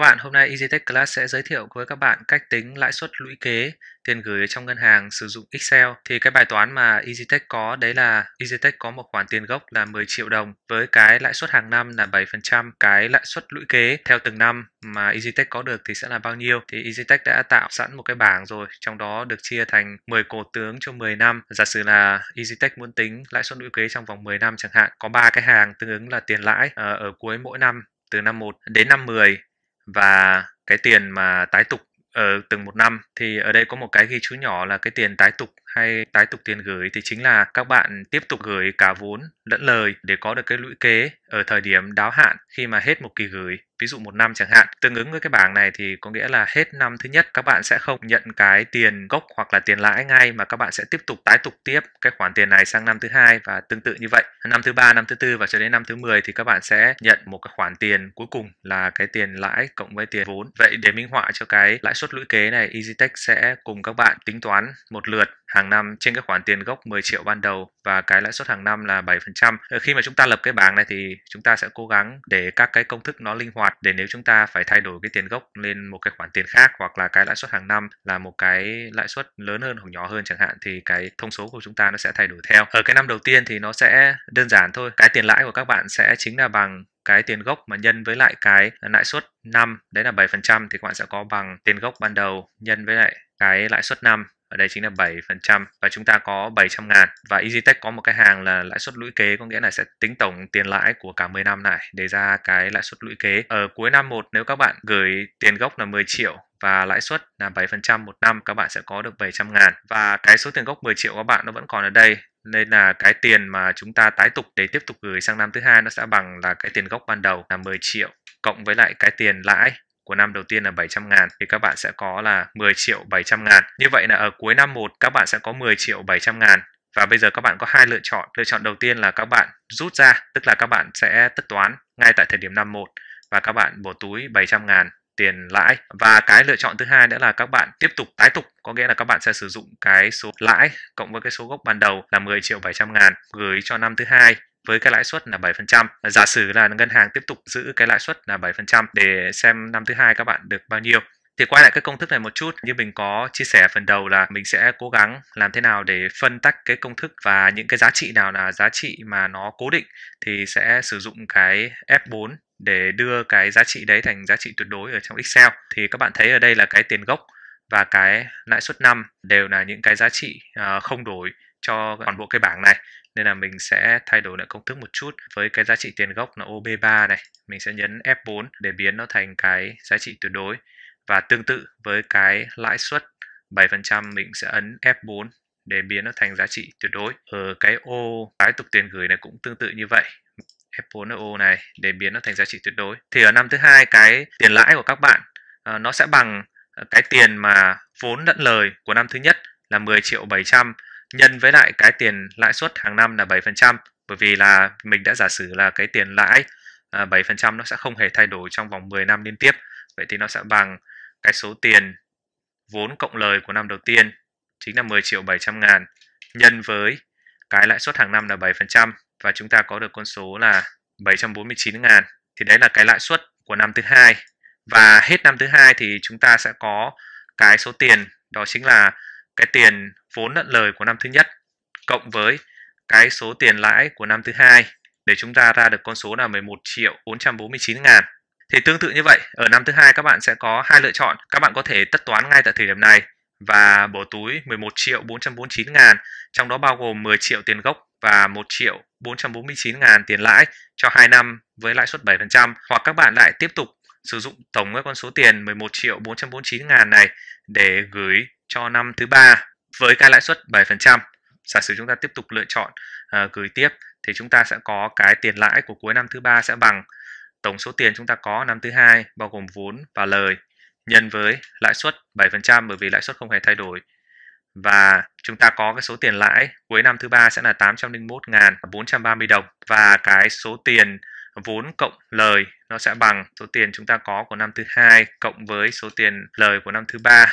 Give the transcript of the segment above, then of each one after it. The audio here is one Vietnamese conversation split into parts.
các bạn, hôm nay EasyTech Class sẽ giới thiệu với các bạn cách tính lãi suất lũy kế tiền gửi trong ngân hàng sử dụng Excel. Thì cái bài toán mà EasyTech có đấy là EasyTech có một khoản tiền gốc là 10 triệu đồng với cái lãi suất hàng năm là 7%, cái lãi suất lũy kế theo từng năm mà EasyTech có được thì sẽ là bao nhiêu? Thì EasyTech đã tạo sẵn một cái bảng rồi, trong đó được chia thành 10 cột tướng cho 10 năm. Giả sử là EasyTech muốn tính lãi suất lũy kế trong vòng 10 năm chẳng hạn, có ba cái hàng tương ứng là tiền lãi ờ, ở cuối mỗi năm từ năm 1 đến năm 10 và cái tiền mà tái tục ở từng một năm thì ở đây có một cái ghi chú nhỏ là cái tiền tái tục hay tái tục tiền gửi thì chính là các bạn tiếp tục gửi cả vốn lẫn lời để có được cái lũy kế ở thời điểm đáo hạn khi mà hết một kỳ gửi ví dụ một năm chẳng hạn tương ứng với cái bảng này thì có nghĩa là hết năm thứ nhất các bạn sẽ không nhận cái tiền gốc hoặc là tiền lãi ngay mà các bạn sẽ tiếp tục tái tục tiếp cái khoản tiền này sang năm thứ hai và tương tự như vậy năm thứ ba năm thứ tư và cho đến năm thứ 10 thì các bạn sẽ nhận một cái khoản tiền cuối cùng là cái tiền lãi cộng với tiền vốn vậy để minh họa cho cái lãi suất lũy kế này EasyTech sẽ cùng các bạn tính toán một lượt hàng năm trên cái khoản tiền gốc 10 triệu ban đầu và cái lãi suất hàng năm là 7%. Ờ, khi mà chúng ta lập cái bảng này thì chúng ta sẽ cố gắng để các cái công thức nó linh hoạt để nếu chúng ta phải thay đổi cái tiền gốc lên một cái khoản tiền khác hoặc là cái lãi suất hàng năm là một cái lãi suất lớn hơn hoặc nhỏ hơn chẳng hạn thì cái thông số của chúng ta nó sẽ thay đổi theo. Ở cái năm đầu tiên thì nó sẽ đơn giản thôi. Cái tiền lãi của các bạn sẽ chính là bằng cái tiền gốc mà nhân với lại cái lãi suất năm đấy là 7% thì các bạn sẽ có bằng tiền gốc ban đầu nhân với lại cái lãi suất năm ở đây chính là 7% và chúng ta có 700 ngàn và EasyTech có một cái hàng là lãi suất lũy kế có nghĩa là sẽ tính tổng tiền lãi của cả 10 năm này để ra cái lãi suất lũy kế ở cuối năm 1 nếu các bạn gửi tiền gốc là 10 triệu và lãi suất là 7% một năm các bạn sẽ có được 700 ngàn và cái số tiền gốc 10 triệu các bạn nó vẫn còn ở đây nên là cái tiền mà chúng ta tái tục để tiếp tục gửi sang năm thứ hai nó sẽ bằng là cái tiền gốc ban đầu là 10 triệu cộng với lại cái tiền lãi của năm đầu tiên là 700 ngàn thì các bạn sẽ có là 10 triệu 700 ngàn. Như vậy là ở cuối năm 1 các bạn sẽ có 10 triệu 700 ngàn và bây giờ các bạn có hai lựa chọn. Lựa chọn đầu tiên là các bạn rút ra, tức là các bạn sẽ tất toán ngay tại thời điểm năm 1 và các bạn bỏ túi 700 ngàn tiền lãi và cái lựa chọn thứ hai nữa là các bạn tiếp tục tái tục có nghĩa là các bạn sẽ sử dụng cái số lãi cộng với cái số gốc ban đầu là 10 triệu 700 ngàn gửi cho năm thứ hai với cái lãi suất là 7%. Giả sử là ngân hàng tiếp tục giữ cái lãi suất là 7% để xem năm thứ hai các bạn được bao nhiêu thì quay lại các công thức này một chút như mình có chia sẻ phần đầu là mình sẽ cố gắng làm thế nào để phân tách cái công thức và những cái giá trị nào là giá trị mà nó cố định thì sẽ sử dụng cái F4 để đưa cái giá trị đấy thành giá trị tuyệt đối ở trong Excel thì các bạn thấy ở đây là cái tiền gốc và cái lãi suất năm đều là những cái giá trị ờ, không đổi cho toàn bộ cái bảng này nên là mình sẽ thay đổi lại công thức một chút với cái giá trị tiền gốc là OB3 này mình sẽ nhấn F4 để biến nó thành cái giá trị tuyệt đối và tương tự với cái lãi suất 7% mình sẽ ấn F4 để biến nó thành giá trị tuyệt đối ở ờ, cái ô tái tục tiền gửi này cũng tương tự như vậy F4 ở ô này để biến nó thành giá trị tuyệt đối thì ở năm thứ hai cái tiền lãi của các bạn ờ, nó sẽ bằng cái tiền mà vốn lẫn lời của năm thứ nhất là 10 triệu 700 nhân với lại cái tiền lãi suất hàng năm là 7% bởi vì là mình đã giả sử là cái tiền lãi à, 7% nó sẽ không hề thay đổi trong vòng 10 năm liên tiếp. Vậy thì nó sẽ bằng cái số tiền vốn cộng lời của năm đầu tiên chính là 10 triệu 700 ngàn nhân với cái lãi suất hàng năm là 7% và chúng ta có được con số là 749 ngàn. Thì đấy là cái lãi suất của năm thứ hai và hết năm thứ hai thì chúng ta sẽ có cái số tiền đó chính là cái tiền vốn lận lời của năm thứ nhất cộng với cái số tiền lãi của năm thứ hai để chúng ta ra được con số là 11 triệu 449 ngàn. Thì tương tự như vậy, ở năm thứ hai các bạn sẽ có hai lựa chọn. Các bạn có thể tất toán ngay tại thời điểm này và bỏ túi 11 triệu 449 ngàn, trong đó bao gồm 10 triệu tiền gốc và 1 triệu 449 ngàn tiền lãi cho 2 năm với lãi suất 7%. Hoặc các bạn lại tiếp tục sử dụng tổng cái con số tiền 11 triệu 449 ngàn này để gửi cho năm thứ ba với cái lãi suất 7%. Giả sử chúng ta tiếp tục lựa chọn uh, gửi tiếp thì chúng ta sẽ có cái tiền lãi của cuối năm thứ ba sẽ bằng tổng số tiền chúng ta có năm thứ hai bao gồm vốn và lời nhân với lãi suất 7% bởi vì lãi suất không hề thay đổi và chúng ta có cái số tiền lãi cuối năm thứ ba sẽ là 801.430 đồng và cái số tiền vốn cộng lời nó sẽ bằng số tiền chúng ta có của năm thứ hai cộng với số tiền lời của năm thứ ba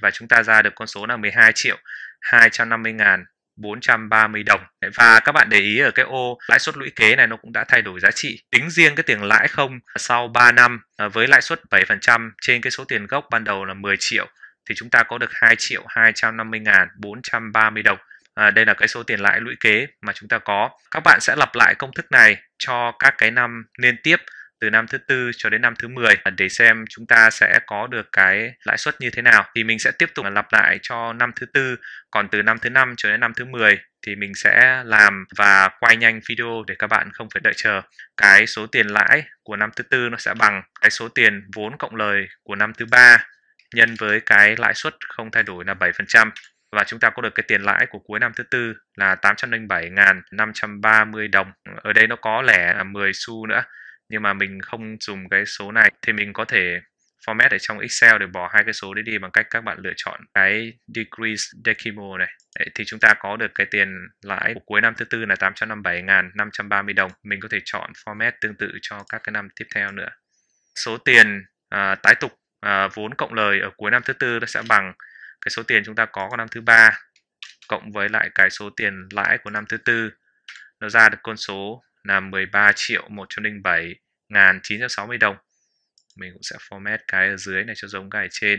và chúng ta ra được con số là 12 triệu 250 ngàn 430 đồng. Và các bạn để ý ở cái ô lãi suất lũy kế này nó cũng đã thay đổi giá trị. Tính riêng cái tiền lãi không sau 3 năm à, với lãi suất 7% trên cái số tiền gốc ban đầu là 10 triệu thì chúng ta có được 2 triệu 250 ngàn 430 đồng. À, đây là cái số tiền lãi lũy kế mà chúng ta có. Các bạn sẽ lặp lại công thức này cho các cái năm liên tiếp từ năm thứ tư cho đến năm thứ 10 à, để xem chúng ta sẽ có được cái lãi suất như thế nào thì mình sẽ tiếp tục lặp lại cho năm thứ tư còn từ năm thứ năm cho đến năm thứ 10 thì mình sẽ làm và quay nhanh video để các bạn không phải đợi chờ cái số tiền lãi của năm thứ tư nó sẽ bằng cái số tiền vốn cộng lời của năm thứ ba nhân với cái lãi suất không thay đổi là 7% và chúng ta có được cái tiền lãi của cuối năm thứ tư là 807.530 đồng. Ở đây nó có lẻ 10 xu nữa nhưng mà mình không dùng cái số này thì mình có thể format ở trong Excel để bỏ hai cái số đấy đi bằng cách các bạn lựa chọn cái decrease decimal này đấy, thì chúng ta có được cái tiền lãi của cuối năm thứ tư là 857.530 đồng mình có thể chọn format tương tự cho các cái năm tiếp theo nữa số tiền à, tái tục à, vốn cộng lời ở cuối năm thứ tư nó sẽ bằng cái số tiền chúng ta có của năm thứ ba cộng với lại cái số tiền lãi của năm thứ tư nó ra được con số là 13 triệu 107 ngàn 960 đồng mình cũng sẽ format cái ở dưới này cho giống cái ở trên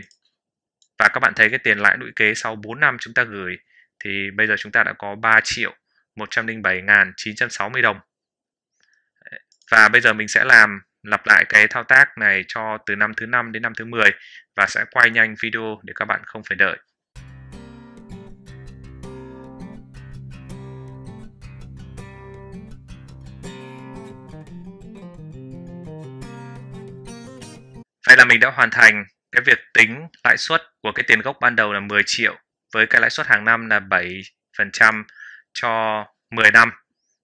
và các bạn thấy cái tiền lãi lũy kế sau 4 năm chúng ta gửi thì bây giờ chúng ta đã có 3 triệu 107.960 đồng và bây giờ mình sẽ làm lặp lại cái thao tác này cho từ năm thứ năm đến năm thứ 10 và sẽ quay nhanh video để các bạn không phải đợi là mình đã hoàn thành cái việc tính lãi suất của cái tiền gốc ban đầu là 10 triệu với cái lãi suất hàng năm là 7% cho 10 năm.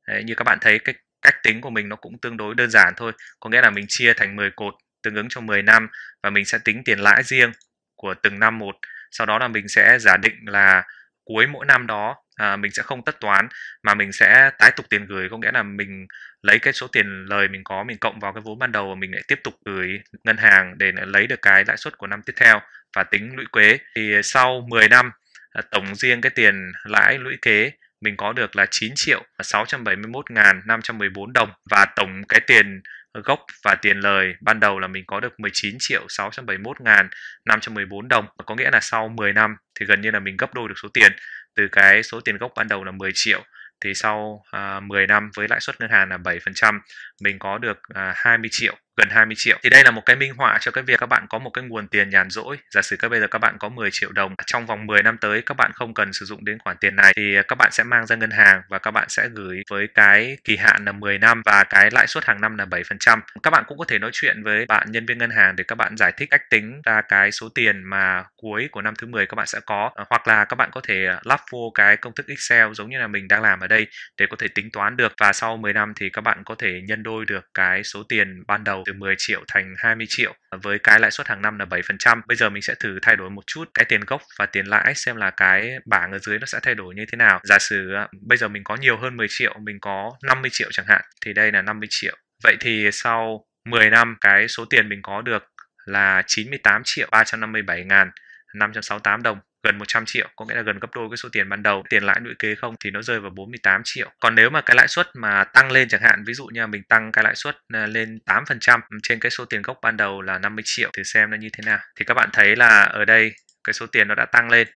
Đấy, như các bạn thấy cái cách tính của mình nó cũng tương đối đơn giản thôi. Có nghĩa là mình chia thành 10 cột tương ứng cho 10 năm và mình sẽ tính tiền lãi riêng của từng năm một. Sau đó là mình sẽ giả định là cuối mỗi năm đó à, mình sẽ không tất toán mà mình sẽ tái tục tiền gửi có nghĩa là mình lấy cái số tiền lời mình có mình cộng vào cái vốn ban đầu và mình lại tiếp tục gửi ngân hàng để lấy được cái lãi suất của năm tiếp theo và tính lũy kế thì sau 10 năm à, tổng riêng cái tiền lãi lũy kế mình có được là 9 triệu 671 ngàn 514 đồng và tổng cái tiền gốc và tiền lời ban đầu là mình có được 19 triệu 671 ngàn 514 đồng có nghĩa là sau 10 năm thì gần như là mình gấp đôi được số tiền từ cái số tiền gốc ban đầu là 10 triệu thì sau à, 10 năm với lãi suất ngân hàng là 7% mình có được à, 20 triệu gần 20 triệu. Thì đây là một cái minh họa cho cái việc các bạn có một cái nguồn tiền nhàn rỗi. Giả sử các bây giờ các bạn có 10 triệu đồng trong vòng 10 năm tới các bạn không cần sử dụng đến khoản tiền này thì các bạn sẽ mang ra ngân hàng và các bạn sẽ gửi với cái kỳ hạn là 10 năm và cái lãi suất hàng năm là 7%. Các bạn cũng có thể nói chuyện với bạn nhân viên ngân hàng để các bạn giải thích cách tính ra cái số tiền mà cuối của năm thứ 10 các bạn sẽ có ờ, hoặc là các bạn có thể ờ, lắp vô cái công thức Excel giống như là mình đang làm ở đây để có thể tính toán được và sau 10 năm thì các bạn có thể nhân đôi được cái số tiền ban đầu từ 10 triệu thành 20 triệu với cái lãi suất hàng năm là 7%. Bây giờ mình sẽ thử thay đổi một chút cái tiền gốc và tiền lãi xem là cái bảng ở dưới nó sẽ thay đổi như thế nào. Giả sử ờ, bây giờ mình có nhiều hơn 10 triệu, mình có 50 triệu chẳng hạn thì đây là 50 triệu. Vậy thì sau 10 năm cái số tiền mình có được là 98 triệu 357 ngàn 568 đồng gần 100 triệu, có nghĩa là gần gấp đôi cái số tiền ban đầu. Tiền lãi lũy kế không thì nó rơi vào 48 triệu. Còn nếu mà cái lãi suất mà tăng lên chẳng hạn, ví dụ như mình tăng cái lãi suất à, lên 8% trên cái số tiền gốc ban đầu là 50 triệu thì xem nó như thế nào. Thì các bạn thấy là ở đây cái số tiền nó đã tăng lên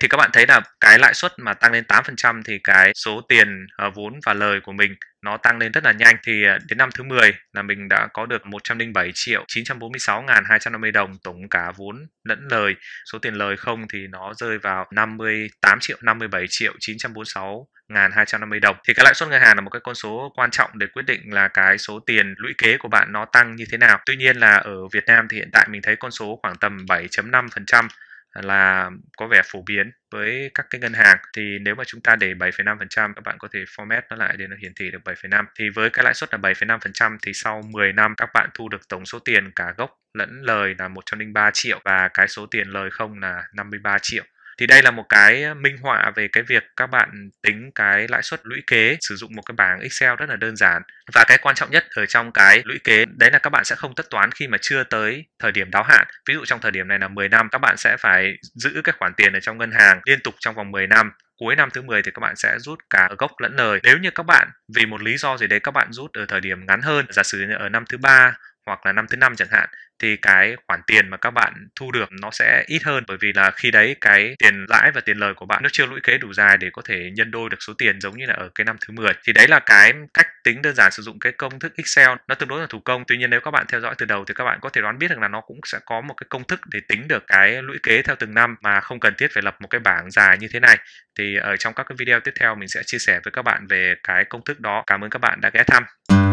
thì các bạn thấy là cái lãi suất mà tăng lên 8% thì cái số tiền ờ, vốn và lời của mình nó tăng lên rất là nhanh thì ờ, đến năm thứ 10 là mình đã có được 107 triệu 946 ngàn 250 đồng tổng cả vốn lẫn lời số tiền lời không thì nó rơi vào 58 triệu 57 triệu 946 ngàn 250 đồng thì cái lãi suất ngân hàng là một cái con số quan trọng để quyết định là cái số tiền lũy kế của bạn nó tăng như thế nào tuy nhiên là ở Việt Nam thì hiện tại mình thấy con số khoảng tầm 7.5% là có vẻ phổ biến với các cái ngân hàng thì nếu mà chúng ta để 7,5% các bạn có thể format nó lại để nó hiển thị được 7,5 thì với cái lãi suất là 7,5% thì sau 10 năm các bạn thu được tổng số tiền cả gốc lẫn lời là 103 triệu và cái số tiền lời không là 53 triệu thì đây là một cái ờ, minh họa về cái việc các bạn tính cái lãi suất lũy kế sử dụng một cái bảng Excel rất là đơn giản và cái quan trọng nhất ở trong cái lũy kế đấy là các bạn sẽ không tất toán khi mà chưa tới thời điểm đáo hạn ví dụ trong thời điểm này là 10 năm các bạn sẽ phải giữ cái khoản tiền ở trong ngân hàng liên tục trong vòng 10 năm cuối năm thứ 10 thì các bạn sẽ rút cả gốc lẫn lời nếu như các bạn vì một lý do gì đấy các bạn rút ở thời điểm ngắn hơn giả sử ở năm thứ ba hoặc là năm thứ năm chẳng hạn thì cái khoản tiền mà các bạn thu được nó sẽ ít hơn bởi vì là khi đấy cái tiền lãi và tiền lời của bạn nó chưa lũy kế đủ dài để có thể nhân đôi được số tiền giống như là ở cái năm thứ 10 thì đấy là cái cách tính đơn giản sử dụng cái công thức Excel nó tương đối là thủ công tuy nhiên nếu các bạn theo dõi từ đầu thì các bạn có thể đoán biết rằng là nó cũng sẽ có một cái công thức để tính được cái lũy kế theo từng năm mà không cần thiết phải lập một cái bảng dài như thế này thì ở trong các cái video tiếp theo mình sẽ chia sẻ với các bạn về cái công thức đó cảm ơn các bạn đã ghé thăm.